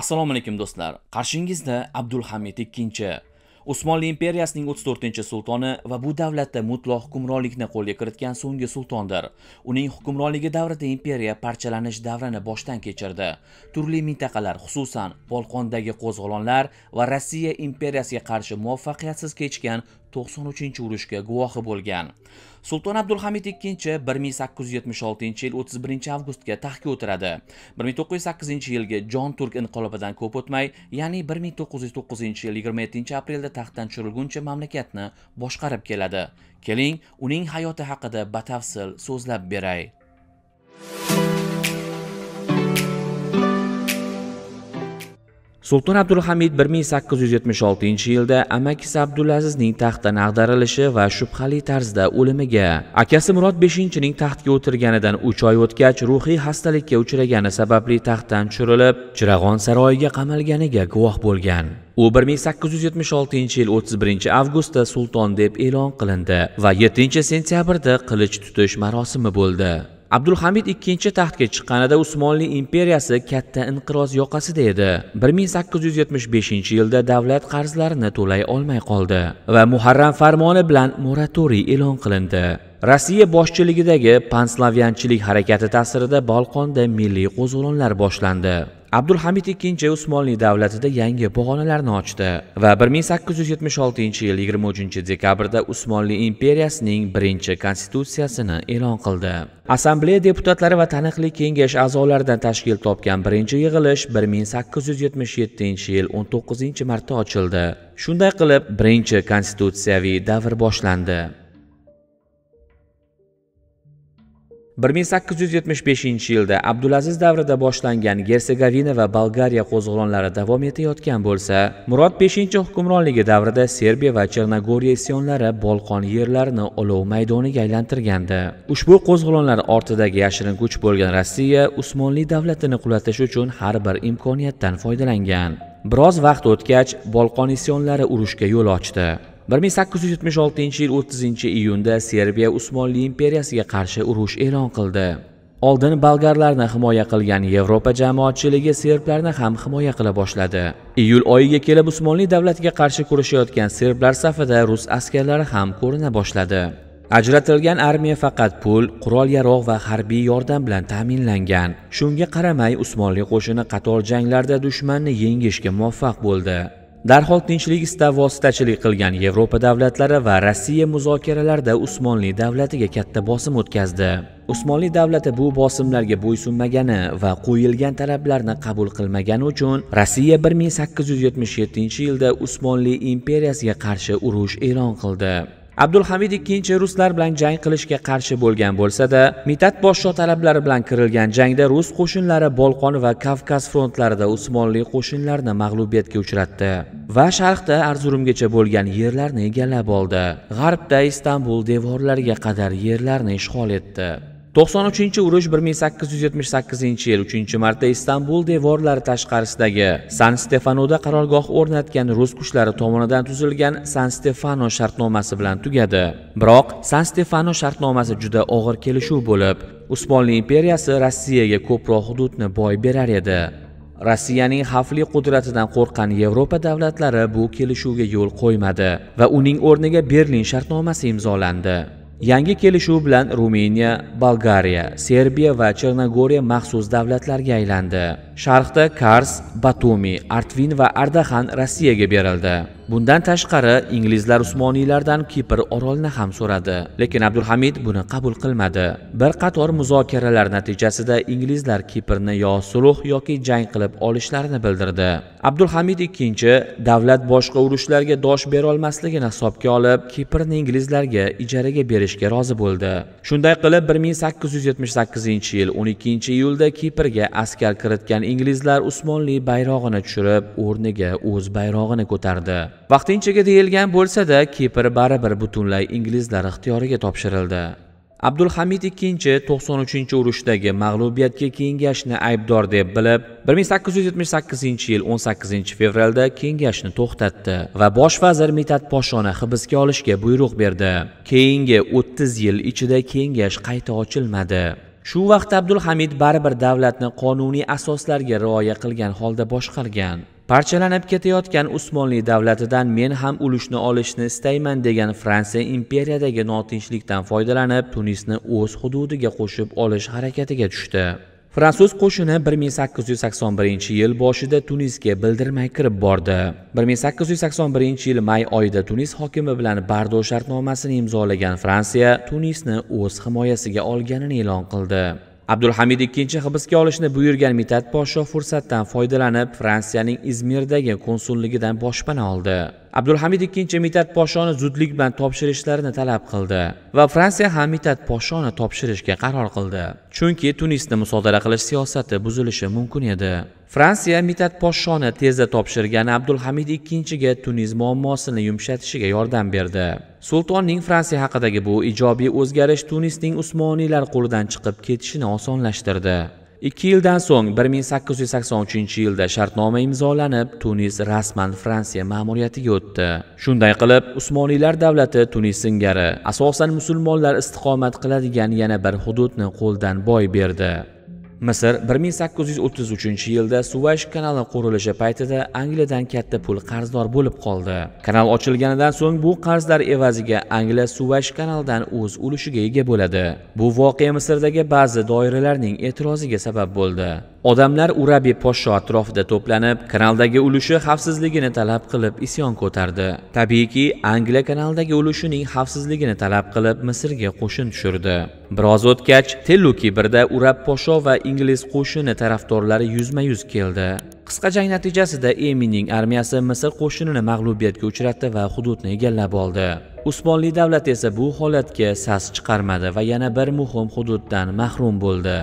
assalomu alaykum do'stlar qarshingizda abdulhamid ikkinchi usmonli imperiyasining 34 sultoni va bu davlatda mutloq hukmronlikni qo'lga kiritgan so'nggi sultondir uning hukmronligi davrida imperiya parchalanish davrini boshdan kechirdi turli mintaqalar xususan bolqondagi qo'zg'olonlar va rossiya imperiyasiga qarshi muvaffaqiyatsiz kechgan 93 urushga guvohi bo'lgan sulton abdulhamid ikkinchi 1876 yil 31 avgustga taxtga o'tiradi 1908 yilgi jon turk inqilobidan ko'p o'tmay ya'ni 1909 yil 27 aprelda taxtdan tushirilguncha mamlakatni boshqarib keladi keling uning hayoti haqida batafsil so'zlab beray sulton abdulhamid 1876 yilda amakisi abdulazizning taxtdan ag'darilishi va shubhali tarzda o'limiga akasi murod 5 ning taxtga o'tirganidan 3 oy o'tgach ruhiy xastalikka uchragani sababli taxtdan tushirilib chirag'on saroyiga qamalganiga guvoh bo'lgan u 1876 yil 31 avgustda sulton deb e'lon qilindi va 7 sentyabrda qilich tutish marosimi bo'ldi abdulhamid ikkinchi taxtga chiqqanida usmonli imperiyasi katta inqiroz yoqasida edi 1875 yilda davlat qarzlarini to'lay olmay qoldi va muharram farmoni bilan moratoriy e'lon qilindi rossiya boshchiligidagi panslavyanchilik harakati ta'sirida bolqonda milliy qo'zg'olonlar boshlandi abdulhamid ikkinchi usmonli davlatida yangi bog'onalarni ochdi va 1876 yil 23 dekabrda usmonli imperiyasining birinchi konstitutsiyasini e'lon qildi assambleya deputatlari va taniqli kengash a'zolaridan tashkil topgan birinchi yig'ilish 1877 yil 19 martda ochildi shunday qilib birinchi konstitutsiyaviy davr boshlandi 1875 yilda abdulaziz davrida boshlangan gersegovina va bolgariya qo'zg'olonlari davom etayotgan bo'lsa murod 5 hukmronligi davrida serbiya va chernogoriya isyonlari bolqon yerlarini olov maydoniga aylantirgandi ushbu qo'zg'olonlar ortidagi yashirin kuch bo'lgan rossiya usmonli davlatini qulatish uchun har bir imkoniyatdan foydalangan biroz vaqt o'tgach bolqon isyonlari urushga yo'l ochdi 1876 yil 30 iyunda serbiya usmonli imperiyasiga qarshi urush e'lon qildi oldin bolgarlarni himoya qilgan yevropa jamoatchiligi serblarni ham himoya qila boshladi iyul oyiga kelib usmonli davlatiga qarshi kurashayotgan serblar safida rus askarlari ham ko'rina boshladi ajratilgan armiya faqat pul qurol yarog' va harbiy yordam bilan ta'minlangan shunga qaramay usmonli qo'shini qator janglarda dushmanni yengishga muvaffaq bo'ldi darhol tinchlik istab vositachilik qilgan yevropa davlatlari va rossiya muzokaralarda usmonli davlatiga katta bosim o'tkazdi usmonli davlati bu bosimlarga bo'ysunmagani va qo'yilgan talablarni qabul qilmagani uchun rossiya 1877 yilda usmonli imperiyasiga qarshi urush e'lon qildi abdulhamid ikkinchi ruslar bilan jang qilishga qarshi bo'lgan bo'lsa-da, mitat boshsho talablari bilan kirilgan jangda rus qo'shinlari bolqon va kavkaz frontlarida usmonli qo'shinlarini mag'lubiyatga uchratdi va sharqda arzurumgacha bo'lgan yerlarni egallab oldi g'arbda istanbul devorlariga qadar yerlarni ishg'ol etdi to'qson uchinchi urush bir ming sakkiz yuz yetmish sakkizinchi yil uchinchi marta istanbul devorlari tashqarisidagi san stefanoda qarorgoh o'rnatgan rus kuchlari tomonidan tuzilgan san stefano shartnomasi bilan tugadi biroq san stefano shartnomasi juda og'ir kelishuv bo'lib usmonli imperiyasi rossiyaga ko'proq hududni boy berar edi rossiyaning xavfli qudratidan qo'rqqan yevropa davlatlari bu kelishuvga yo'l qo'ymadi va uning o'rniga berlin shartnomasi imzolandi yangi kelishuv bilan ruminiya bolgariya serbiya va chernogoriya maxsus davlatlarga aylandi sharqda kars batumi artvin va ardaxan rossiyaga berildi bundan tashqari inglizlar usmoniylardan kipr orolini ham so'radi lekin abdulhamid buni qabul qilmadi bir qator muzokaralar natijasida inglizlar kiprni yo sulh yoki jang qilib olishlarini bildirdi abdulhamid ikkinchi davlat boshqa urushlarga dosh berolmasligini hisobga olib kiprni inglizlarga ijaraga berishga rozi bo'ldi shunday qilib 1878 yil 12 iyulda kiprga askar kiritgan inglizlar usmonli bayrog'ini tushirib o'rniga o'z bayrog'ini ko'tardi vaqtinchaga deyilgan bo'lsa-da kipr baribir butunlay inglizlar ixtiyoriga topshirildi abdulhamid ikkinchi 93 urushdagi mag'lubiyatga kengashni aybdor deb bilib 1878 yil 18 fevralda kengashni to'xtatdi va bosh vazir mitat poshoni hibsga olishga buyruq berdi keyingi 30 yil ichida kengash qayta ochilmadi shu vaqtda abdulhamid baribir davlatni qonuniy asoslarga rioya qilgan holda boshqargan parchalanib ketayotgan usmonli davlatidan men ham ulushni olishni istayman degan fransiya imperiyadagi notinchlikdan foydalanib tunisni o'z hududiga qo'shib olish harakatiga tushdi fransuz qo'shini 1881 yil boshida tunisga bildirmay kirib bordi 1881 yil may oyida tunis hokimi bilan bardo shartnomasini imzolagan fransiya tunisni o'z himoyasiga olganini e'lon qildi abdulhamid ikkinchi hibsga olishni buyurgan mitat podsho fursatdan foydalanib fransiyaning izmirdagi konsulligidan boshpana oldi abdulhamid ikkinchi mitat podshoni zudlik bilan topshirishlarini talab qildi va fransiya ham mitat podshoni topshirishga qaror qildi chunki tunisni musodara qilish siyosati buzilishi mumkin edi fransiya mitat podshoni tezda topshirgan abdulhamid ikkinchiga tunis muammosini yumshatishiga yordam berdi sultonning fransiya haqidagi bu ijobiy o'zgarish tunisning usmoniylar qo'lidan chiqib ketishini osonlashtirdi ikki yildan so'ng 1883 yilda shartnoma imzolanib tunis rasman fransiya ma'muriyatiga o'tdi shunday qilib usmoniylar davlati tunis singari asosan musulmonlar istiqomat qiladigan yana bir hududni qo'ldan boy berdi misr 1833 yilda suvash kanali qurilishi paytida angliyadan katta pul qarzdor bo'lib qoldi kanal ochilganidan so'ng bu qarzlar evaziga angliya suvash kanalidan o'z ulushiga ega bo'ladi bu voqea misrdagi ba'zi doiralarning e'tiroziga sabab bo'ldi odamlar urabi poshsho atrofida to'planib kanaldagi ulushi xavfsizligini talab qilib isyon ko'tardi tabiiyki angliya kanaldagi ulushining xavfsizligini talab qilib misrga qo'shin tushirdi biroz o'tgach tellu kibrda urab poshsho va ingliz qo'shini tarafdorlari yuzma yuz keldi qisqa jang natijasida eminning armiyasi misr qo'shinini mag'lubiyatga uchratdi va hududni egallab oldi usmonli davlat esa bu holatga sas chiqarmadi va yana bir muhim hududdan mahrum bo'ldi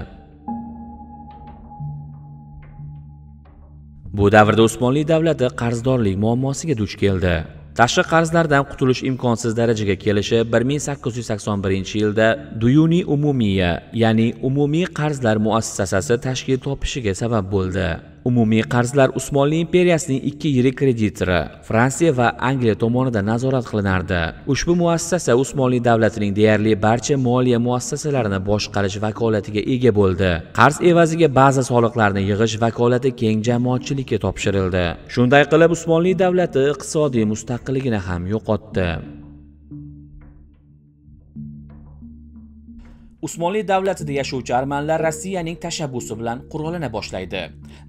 bu davrda usmonli davlati qarzdorlik muammosiga duch keldi tashqi qarzlardan qutulish imkonsiz darajaga kelishi 1881 yilda duyuni umumiya ya'ni umumiy qarzlar muassasasi tashkil topishiga sabab bo'ldi umumiy qarzlar usmonli imperiyasining ikki yirik kreditori fransiya va angliya tomonidan nazorat qilinardi ushbu muassasa usmonli davlatining deyarli barcha moliya muassasalarini boshqarish vakolatiga ega bo'ldi qarz evaziga ba'zi soliqlarni yig'ish vakolati keng jamoatchilikka topshirildi shunday qilib usmonli davlati iqtisodiy mustaqilligini ham yo'qotdi Usmonli davlatida yashovchi armanlar Rossiyaning tashabbusi bilan qurollana boshlaydi.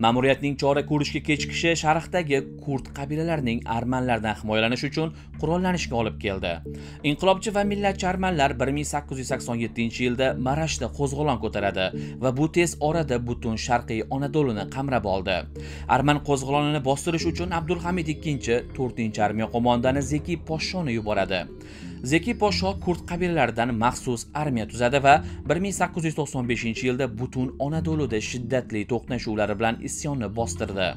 Ma'muriyatning chora ko'rishga kechikishi sharqdagi kurd qabilalarining armanlardan himoyalanish uchun qurollanishga olib keldi. Inqilobchi va millatchi armanlar 1887-yilda Marashda qo'zg'olon ko'taradi va bu tez orada butun sharqiy Anadoluni qamrab oldi. Arman qo'zg'olonini bostirish uchun Abdulhamid II 4-armiya qo'mondoni Zeki Poshshoni yuboradi. zeki Pasha kurd qabilalaridan maxsus armiya tuzadi va 1895 yilda butun anadoluda shiddatli to'qnashuvlari bilan isyonni bostirdi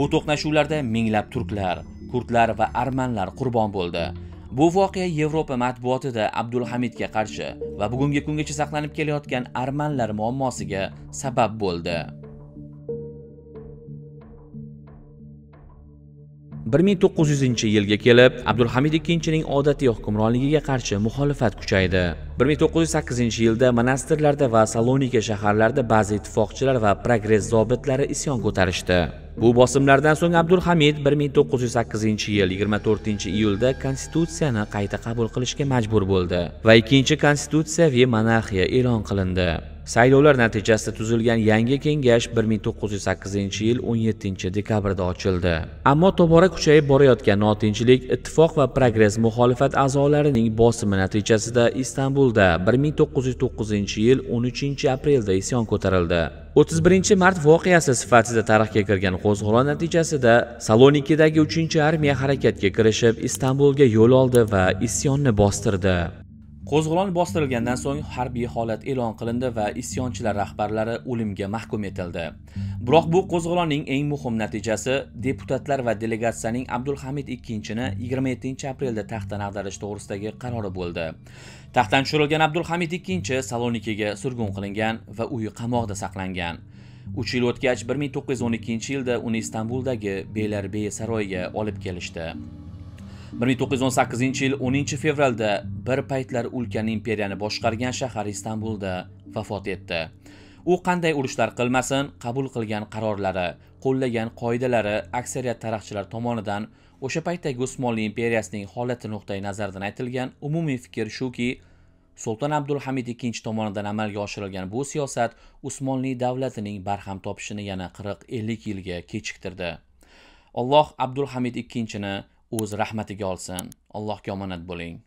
bu to'qnashuvlarda minglab turklar kurdlar va armanlar qurbon bo'ldi bu voqea yevropa matbuotida abdulhamidga qarshi va bugungi kungacha saqlanib kelayotgan armanlar muammosiga sabab bo'ldi bir ming to'qqiz yuzinchi yilga kelib abdulhamid ikkinchining odatiy hukmronligiga qarshi muxolifat kuchaydi bir ming to'qqiz yuz sakkizinchi yilda monastirlarda va salonika shaharlarida ba'zi ittifoqchilar va progress zobitlari isyon ko'tarishdi bu bosimlardan so'ng abdulhamid bir ming to'qqiz yuz sakkizinchi yil yigirma to'rtinchi iyulda konstitutsiyani qayta qabul qilishga majbur bo'ldi va ikkinchi konstitutsiyaviy monarxiya e'lon qilindi saylovlar natijasida tuzilgan yangi kengash 1908 yil 17 dekabrda ochildi ammo tobora kuchayib borayotgan notinchlik ittifoq va progress muxolifat a'zolarining bosimi natijasida istanbulda 1909 yil 13 aprelda isyon ko'tarildi 31 mart voqeasi sifatida tarixga kirgan qo'zg'olon natijasida salonikidagi 3 armiya harakatga kirishib istanbulga yo'l oldi va isyonni bostirdi qo'zg'olon bostirilgandan so'ng harbiy holat e'lon qilindi va isyonchilar rahbarlari o'limga mahkum etildi biroq bu qo'zg'olonning eng muhim natijasi deputatlar va delegatsiyaning abdulhamid ikkinchini 27 aprelda taxtdan ag'darish to'g'risidagi qarori bo'ldi taxtdan tushirilgan abdulhamid ikkinchi salonikiga surgun qilingan va uyi qamoqda saqlangan uch yil o'tgach 1912 yilda uni istanbuldagi beylerbeyi saroyiga olib kelishdi 1918 yil 10 fevralda bir paytlar ulkan imperiyani boshqargan shahar istanbulda vafot etdi u qanday urushlar qilmasin qabul qilgan qarorlari qo'llagan qoidalari aksariyat tarixchilar tomonidan o'sha paytdagi usmonli imperiyasining holati nuqtai nazaridan aytilgan umumiy fikr shuki Sultan abdulhamid II tomonidan amalga oshirilgan bu siyosat usmonli davlatining barham topishini yana 40-50 yilga kechiktirdi alloh abdulhamid II ni o'z rahmatiga olsin allohga omonat bo'ling